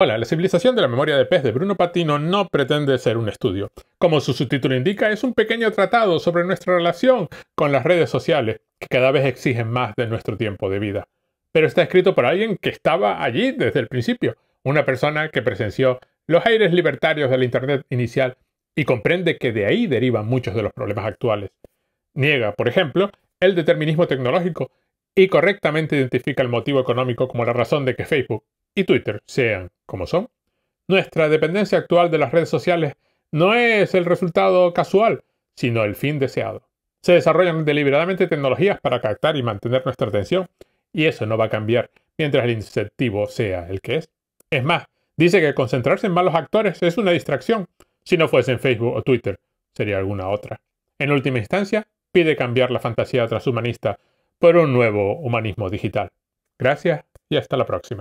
Hola, la civilización de la memoria de pez de Bruno Patino no pretende ser un estudio. Como su subtítulo indica, es un pequeño tratado sobre nuestra relación con las redes sociales, que cada vez exigen más de nuestro tiempo de vida. Pero está escrito por alguien que estaba allí desde el principio, una persona que presenció los aires libertarios del Internet inicial y comprende que de ahí derivan muchos de los problemas actuales. Niega, por ejemplo, el determinismo tecnológico y correctamente identifica el motivo económico como la razón de que Facebook, y Twitter sean, como son, nuestra dependencia actual de las redes sociales no es el resultado casual, sino el fin deseado. Se desarrollan deliberadamente tecnologías para captar y mantener nuestra atención, y eso no va a cambiar mientras el incentivo sea el que es. Es más, dice que concentrarse en malos actores es una distracción. Si no fuese en Facebook o Twitter, sería alguna otra. En última instancia, pide cambiar la fantasía transhumanista por un nuevo humanismo digital. Gracias y hasta la próxima.